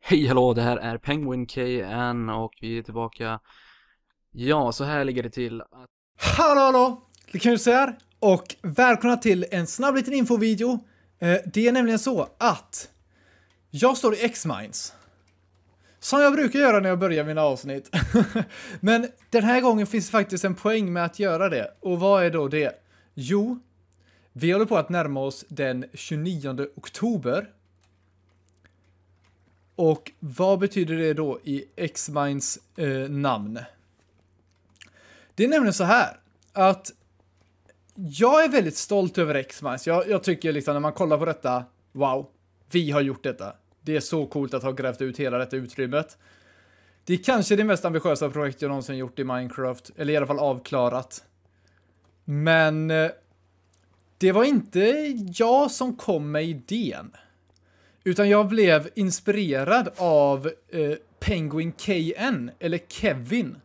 Hej hallå, det här är Penguin KN och vi är tillbaka. Ja, så här ligger det till. Att... Hallå hallå! Det kan du här. Och välkomna till en snabb liten infovideo. Eh, det är nämligen så att jag står i X-Minds. Som jag brukar göra när jag börjar mina avsnitt. Men den här gången finns det faktiskt en poäng med att göra det. Och vad är då det? Jo, vi håller på att närma oss den 29 oktober och vad betyder det då i X-Minds eh, namn? Det är nämligen så här att jag är väldigt stolt över X-Minds. Jag, jag, tycker liksom när man kollar på detta, wow, vi har gjort detta. Det är så coolt att ha grävt ut hela detta utrymmet. Det är kanske det mest ambitiösa projekt jag någonsin gjort i Minecraft, eller i alla fall avklarat. Men eh, det var inte jag som kom med idén. Utan jag blev inspirerad av eh, Penguin KN, eller Kevin,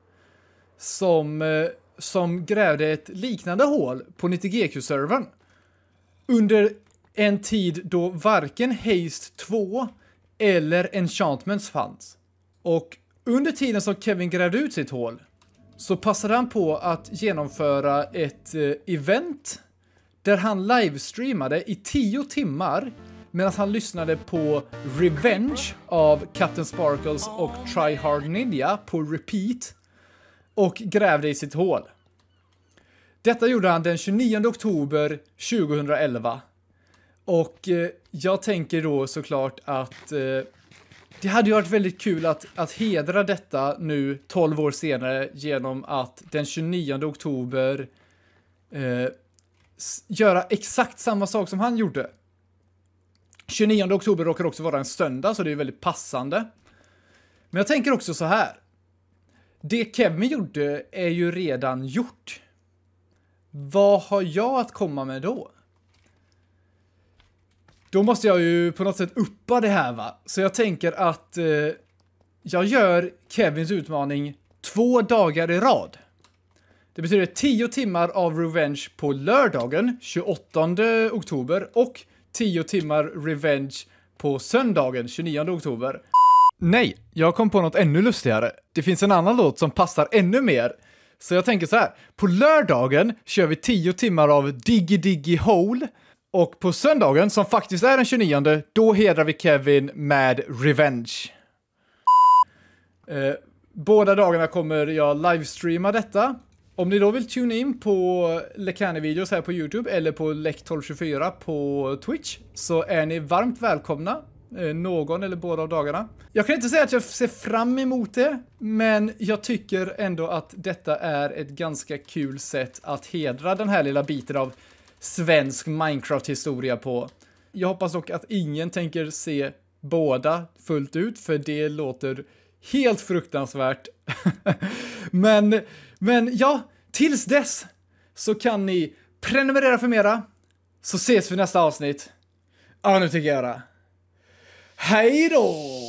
som, eh, som grävde ett liknande hål på 90GQ-servern. Under en tid då varken Haste 2 eller Enchantments fanns. Och under tiden som Kevin grävde ut sitt hål så passade han på att genomföra ett eh, event där han livestreamade i 10 timmar medan han lyssnade på Revenge av Captain Sparkles och Try Hard Ninja på repeat och grävde i sitt hål. Detta gjorde han den 29 oktober 2011. Och eh, jag tänker då såklart att eh, det hade ju varit väldigt kul att, att hedra detta nu 12 år senare genom att den 29 oktober eh, göra exakt samma sak som han gjorde. 29 oktober råkar också vara en söndag, så det är väldigt passande. Men jag tänker också så här. Det Kevin gjorde är ju redan gjort. Vad har jag att komma med då? Då måste jag ju på något sätt uppa det här va? Så jag tänker att eh, jag gör Kevins utmaning två dagar i rad. Det betyder 10 timmar av Revenge på lördagen 28 oktober och 10 timmar revenge på söndagen 29 oktober. Nej, jag kom på något ännu lustigare. Det finns en annan låt som passar ännu mer. Så jag tänker så här, på lördagen kör vi 10 timmar av Diggy Diggy Hole och på söndagen, som faktiskt är den 29, då hedrar vi Kevin med Revenge. Eh, båda dagarna kommer jag livestreama detta om ni då vill tuna in på Lekane-videos här på YouTube eller på Lek1224 på Twitch så är ni varmt välkomna eh, någon eller båda av dagarna. Jag kan inte säga att jag ser fram emot det, men jag tycker ändå att detta är ett ganska kul sätt att hedra den här lilla biten av svensk Minecraft-historia på. Jag hoppas dock att ingen tänker se båda fullt ut, för det låter Helt fruktansvärt. men, men ja, tills dess så kan ni prenumerera för mera. Så ses vi nästa avsnitt. Ja, nu tycker jag det. Hej då!